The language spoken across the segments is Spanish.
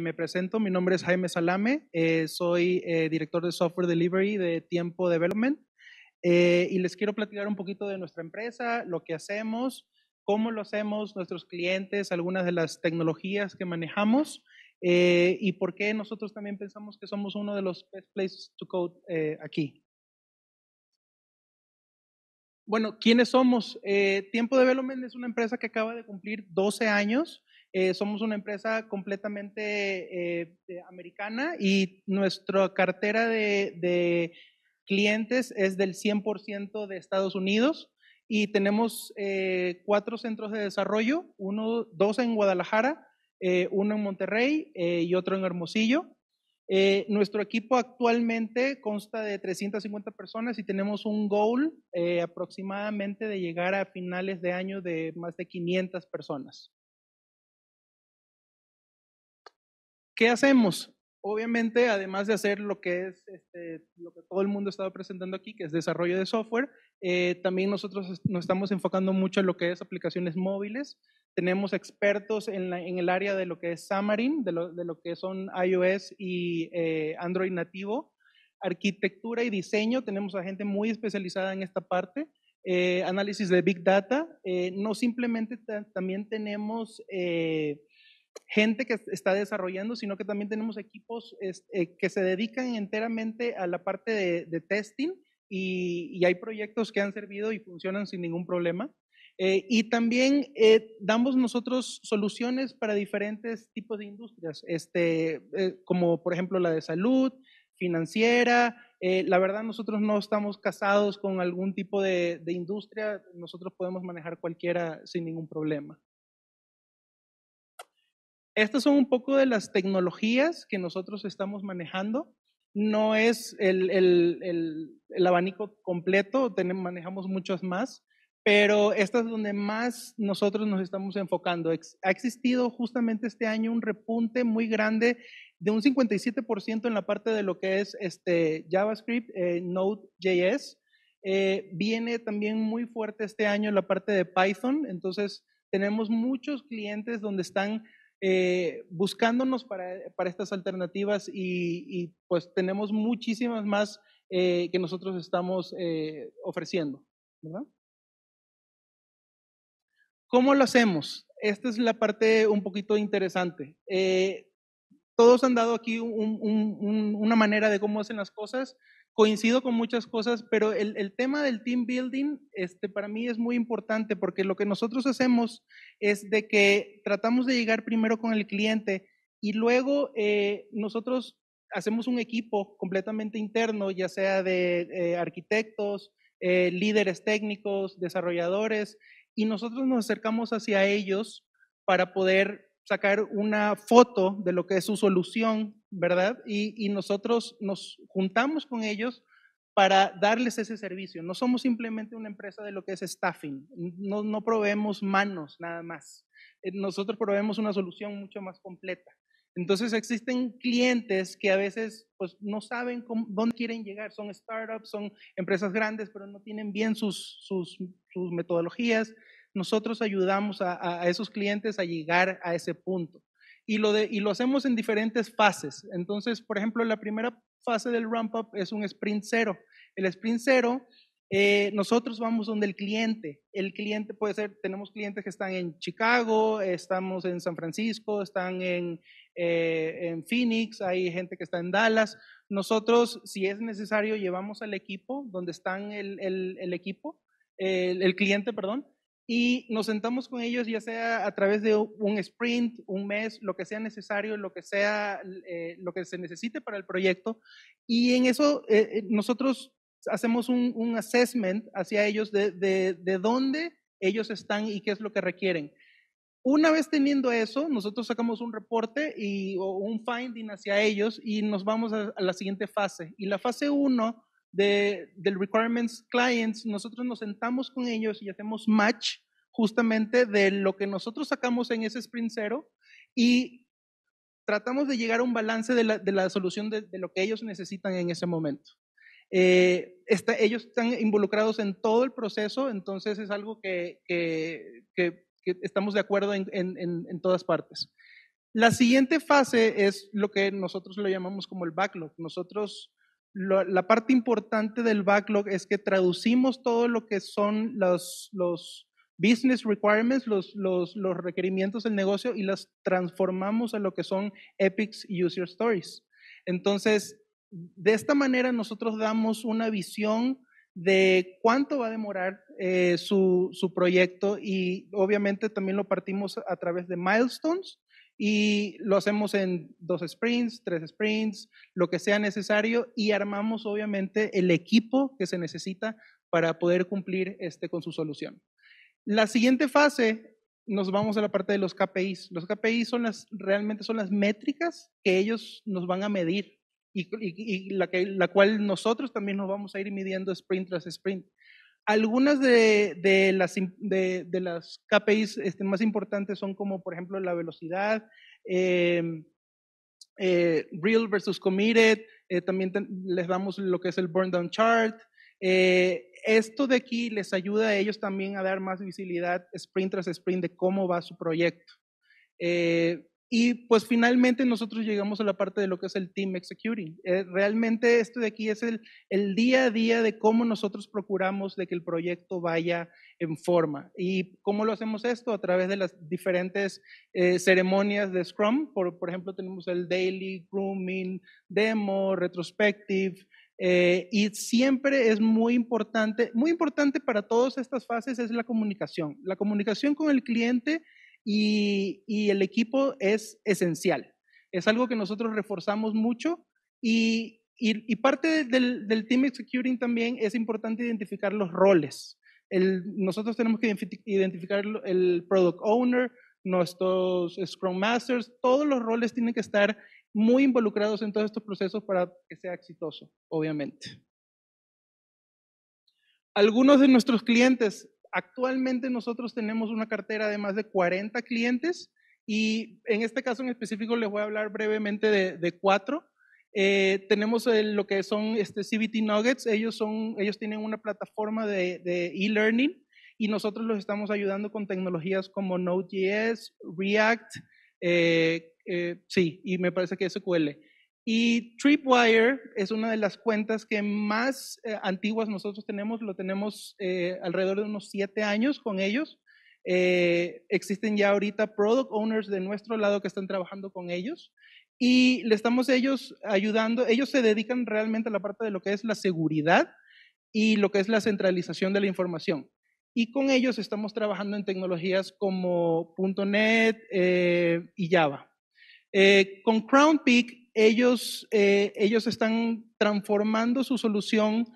Me presento, mi nombre es Jaime Salame, eh, soy eh, director de Software Delivery de Tiempo Development eh, y les quiero platicar un poquito de nuestra empresa, lo que hacemos, cómo lo hacemos, nuestros clientes, algunas de las tecnologías que manejamos y por qué nosotros también pensamos que somos uno de los best places to code aquí. Bueno, ¿quiénes somos? Tiempo Development es una empresa que acaba de cumplir 12 años. Eh, somos una empresa completamente eh, americana y nuestra cartera de, clientes es del 100% de Estados Unidos y tenemos eh, cuatro centros de desarrollo, uno, dos en Guadalajara, uno en Monterrey y otro en Hermosillo. nuestro equipo actualmente consta de 350 personas y tenemos un goal aproximadamente de llegar a finales de año de más de 500 personas. ¿Qué hacemos? Obviamente, además de hacer lo que es este, lo que todo el mundo estaba presentando aquí, que es desarrollo de software, eh, también nosotros nos estamos enfocando mucho en lo que es aplicaciones móviles. Tenemos expertos en, el área de lo que es Xamarin, de lo, de lo que son iOS y eh, Android nativo. Arquitectura y diseño, tenemos a gente muy especializada en esta parte. Eh, análisis de Big Data. no simplemente también tenemos gente que está desarrollando, sino que también tenemos equipos eh, que se dedican enteramente a la parte de, testing y, hay proyectos que han servido y funcionan sin ningún problema. Eh, y también eh, damos nosotros soluciones para diferentes tipos de industrias, este, como por ejemplo la de salud, financiera. la verdad, nosotros no estamos casados con algún tipo de industria, nosotros podemos manejar cualquiera sin ningún problema. Estas son un poco de las tecnologías que nosotros estamos manejando. No es el, abanico completo, tenemos, manejamos muchas más, pero esta es donde más nosotros nos estamos enfocando. Ha existido justamente este año un repunte muy grande de un 57% en la parte de lo que es este JavaScript, eh, Node.js. Eh, viene también muy fuerte este año la parte de Python, entonces tenemos muchos clientes donde están eh, buscándonos para, estas alternativas y, pues tenemos muchísimas más eh, que nosotros estamos eh, ofreciendo. ¿verdad? ¿Cómo lo hacemos? Esta es la parte un poquito interesante todos han dado aquí una manera de cómo hacen las cosas. Coincido con muchas cosas, pero el, tema del team building este, para mí es muy importante porque lo que nosotros hacemos es de que tratamos de llegar primero con el cliente y luego eh, nosotros hacemos un equipo completamente interno, ya sea de eh, arquitectos, eh, líderes técnicos, desarrolladores, y nosotros nos acercamos hacia ellos para poder sacar una foto de lo que es su solución, ¿verdad? Y, nosotros nos juntamos con ellos para darles ese servicio. No somos simplemente una empresa de lo que es staffing, no, proveemos manos nada más. Eh, nosotros proveemos una solución mucho más completa. Entonces existen clientes que a veces pues, no saben dónde quieren llegar, son startups, son empresas grandes, pero no tienen bien sus, sus, sus metodologías nosotros ayudamos a, esos clientes a llegar a ese punto. Y lo, de, y lo hacemos en diferentes fases. Entonces, por ejemplo, la primera fase del ramp-up es un sprint cero. El sprint cero eh, nosotros vamos donde el cliente. El cliente puede ser, tenemos clientes que están en Chicago, estamos en San Francisco, están en, eh, Phoenix, hay gente que está en Dallas. Nosotros, si es necesario, llevamos al equipo, donde están el, equipo, el, cliente, perdón, y nos sentamos con ellos ya sea a través de un sprint, un mes, lo que sea necesario, lo que sea eh, lo que se necesite para el proyecto y en eso eh, eh, nosotros hacemos un, assessment hacia ellos de, de, de dónde ellos están y qué es lo que requieren. Una vez teniendo eso, nosotros sacamos un reporte y o un finding hacia ellos y nos vamos a, la siguiente fase. Y la fase 1 de, del Requirements Clients, nosotros nos sentamos con ellos y hacemos match justamente de lo que nosotros sacamos en ese sprint cero y tratamos de llegar a un balance de la, solución de, lo que ellos necesitan en ese momento. Eh, ellos están involucrados en todo el proceso, entonces es algo que, estamos de acuerdo en, todas partes. La siguiente fase es lo que nosotros lo llamamos como el backlog. Nosotros, la parte importante del backlog es que traducimos todo lo que son los business requirements, los, los, los requerimientos del negocio, y las transformamos a lo que son Epics User Stories. Entonces, de esta manera nosotros damos una visión de cuánto va a demorar eh, su, su, proyecto y obviamente también lo partimos a través de milestones y lo hacemos en dos sprints, tres sprints, lo que sea necesario y armamos obviamente el equipo que se necesita para poder cumplir este, con su solución. La siguiente fase nos vamos a la parte de los KPIs. Los KPIs son las, realmente son las métricas que ellos nos van a medir y, la, la, cual nosotros también nos vamos a ir midiendo sprint tras sprint. Algunas de, las, de, las KPIs este, más importantes son como, por ejemplo, la velocidad, em, eh, real versus committed, eh, también les damos lo que es el burn down chart, eh, esto de aquí les ayuda a ellos también a dar más visibilidad sprint tras sprint de cómo va su proyecto. Eh, y pues finalmente nosotros llegamos a la parte de lo que es el team executing. Eh, realmente esto de aquí es el, día a día de cómo nosotros procuramos de que el proyecto vaya en forma. ¿Y cómo lo hacemos esto? A través de las diferentes eh, ceremonias de Scrum. por ejemplo, tenemos el daily, grooming, demo, retrospective, eh, y siempre es muy importante, muy importante para todas estas fases es la comunicación. La comunicación con el cliente y, el equipo es esencial. Es algo que nosotros reforzamos mucho y, parte del, Team Executing también es importante identificar los roles. nosotros tenemos que identificar el Product Owner, nuestros Scrum Masters, todos los roles tienen que estar muy involucrados en todos estos procesos para que sea exitoso, obviamente. Algunos de nuestros clientes, actualmente nosotros tenemos una cartera de más de 40 clientes y en este caso en específico les voy a hablar brevemente de, cuatro. Eh, tenemos lo que son este CBT Nuggets, ellos, son, ellos tienen una plataforma de e-learning y nosotros los estamos ayudando con tecnologías como Node.js, React, eh, eh, sí, y me parece que SQL. Y Tripwire es una de las cuentas que más eh, antiguas nosotros tenemos, lo tenemos alrededor de unos siete años con ellos. existen ya ahorita product owners de nuestro lado que están trabajando con ellos y le estamos ellos ayudando, ellos se dedican realmente a la parte de lo que es la seguridad y lo que es la centralización de la información y con ellos estamos trabajando en tecnologías como .NET eh, y Java. Eh, con Crown Peak, ellos, eh, ellos están transformando su solución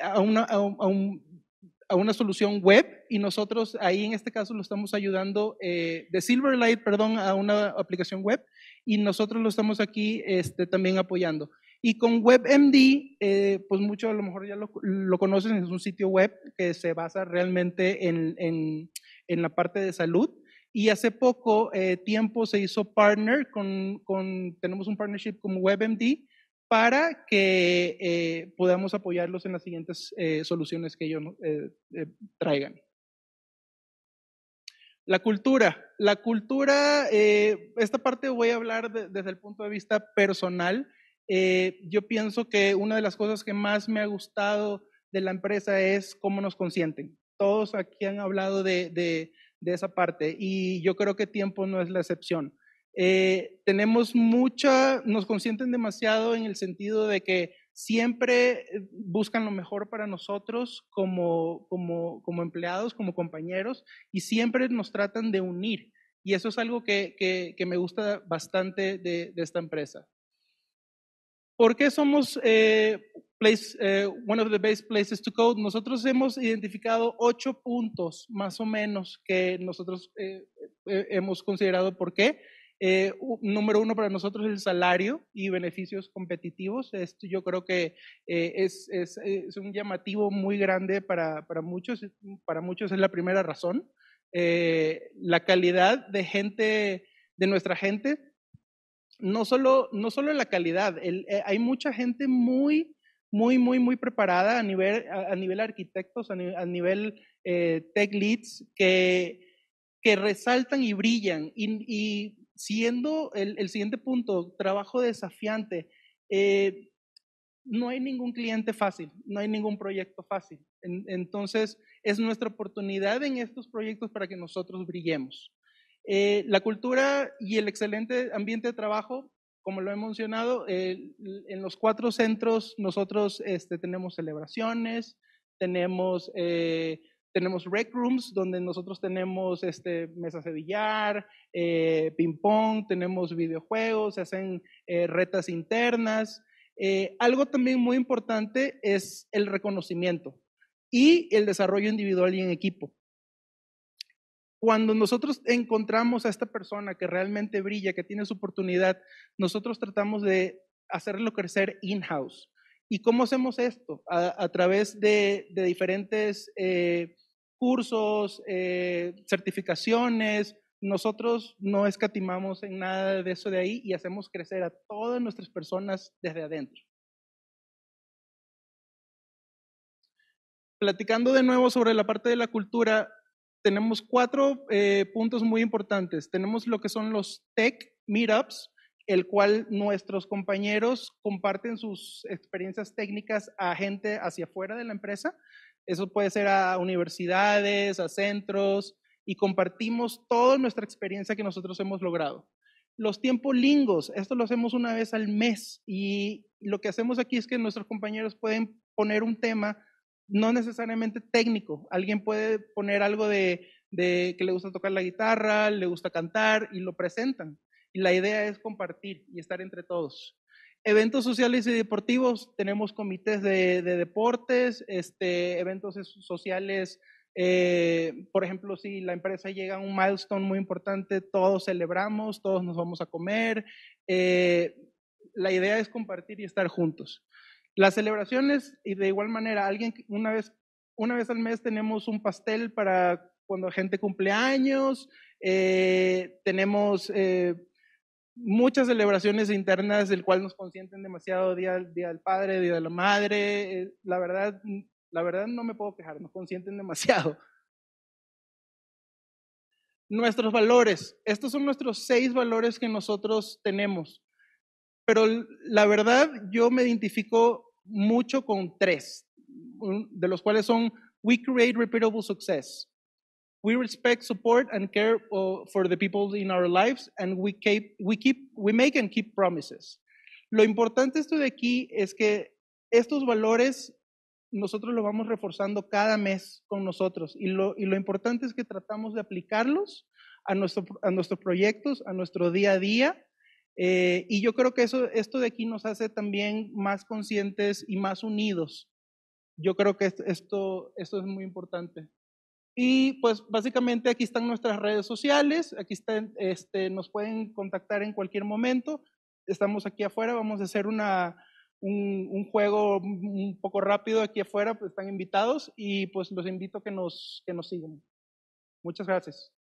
a una, solución web y nosotros ahí en este caso lo estamos ayudando de Silverlight, perdón, a una aplicación web y nosotros lo estamos aquí este, también apoyando. Y con WebMD, eh, pues mucho a lo mejor ya lo, conocen, es un sitio web que se basa realmente en, en, en la parte de salud. Y hace poco eh, tiempo se hizo partner con, con, tenemos un partnership con WebMD para que eh, podamos apoyarlos en las siguientes soluciones que ellos traigan. La cultura. La cultura, esta parte voy a hablar desde el punto de vista personal eh, yo pienso que una de las cosas que más me ha gustado de la empresa es cómo nos consienten. Todos aquí han hablado de, esa parte y yo creo que tiempo no es la excepción. Eh, tenemos mucha, nos consienten demasiado en el sentido de que siempre eh, buscan lo mejor para nosotros como, empleados, como compañeros, y siempre nos tratan de unir. Y eso es algo que, me gusta bastante de esta empresa. ¿Por qué somos eh, place, eh, one of the best places to code? Nosotros hemos identificado ocho puntos más o menos que nosotros eh, hemos considerado por qué. número uno para nosotros el salario y beneficios competitivos. Esto yo creo que es, un llamativo muy grande para, muchos. Para muchos es la primera razón. la calidad de gente, de nuestra gente, no solo, no solo la calidad, eh, hay mucha gente muy, muy, muy, muy preparada a nivel, a, nivel arquitectos, a, nivel eh, tech leads, que, resaltan y brillan. Y, siendo el, siguiente punto, trabajo desafiante, eh, no hay ningún cliente fácil, no hay ningún proyecto fácil. entonces, es nuestra oportunidad en estos proyectos para que nosotros brillemos. Eh, la cultura y el excelente ambiente de trabajo, como lo he mencionado, en los cuatro centros nosotros este, tenemos celebraciones, tenemos, eh, tenemos rec rooms donde nosotros tenemos este, mesas de billar, eh, ping-pong, tenemos videojuegos, se hacen retas internas. algo también muy importante es el reconocimiento y el desarrollo individual y en equipo. Cuando nosotros encontramos a esta persona que realmente brilla, que tiene su oportunidad, nosotros tratamos de hacerlo crecer in-house. ¿Y cómo hacemos esto? A, través de, diferentes eh, cursos, eh, certificaciones. Nosotros no escatimamos en nada de eso de ahí y hacemos crecer a todas nuestras personas desde adentro. Platicando de nuevo sobre la parte de la cultura, tenemos cuatro eh, puntos muy importantes. Tenemos lo que son los tech meetups, el cual nuestros compañeros comparten sus experiencias técnicas a gente hacia afuera de la empresa. Eso puede ser a universidades, a centros, y compartimos toda nuestra experiencia que nosotros hemos logrado. Los tiempos lingos, esto lo hacemos una vez al mes y lo que hacemos aquí es que nuestros compañeros pueden poner un tema no necesariamente técnico. Alguien puede poner algo de, que le gusta tocar la guitarra, le gusta cantar y lo presentan. Y la idea es compartir y estar entre todos. Eventos sociales y deportivos, tenemos comités de, deportes, este, eventos sociales, eh, por ejemplo, si la empresa llega a un milestone muy importante, todos celebramos, todos nos vamos a comer. Eh, la idea es compartir y estar juntos. Las celebraciones, y de igual manera, alguien una vez, una vez al mes tenemos un pastel para cuando la gente cumple años, eh, tenemos eh, muchas celebraciones internas del cual nos consienten demasiado, día, día del padre, día de la madre, eh, la verdad, la verdad no me puedo quejar, nos consienten demasiado. Nuestros valores, estos son nuestros seis valores que nosotros tenemos. Pero la verdad, yo me identifico mucho con tres, de los cuales son We create repeatable success. We respect, support, and care uh, for the people in our lives, and we we make and keep promises. Lo importante esto de aquí es que estos valores nosotros los vamos reforzando cada mes con nosotros y lo, importante es que tratamos de aplicarlos a, a nuestros proyectos, a nuestro día a día eh, y yo creo que eso, esto de aquí nos hace también más conscientes y más unidos. Yo creo que esto, esto es muy importante. Y pues básicamente aquí están nuestras redes sociales, aquí están, este, nos pueden contactar en cualquier momento. Estamos aquí afuera, vamos a hacer una, un, juego un poco rápido aquí afuera, pues están invitados y pues los invito a que nos, que nos sigan. Muchas gracias.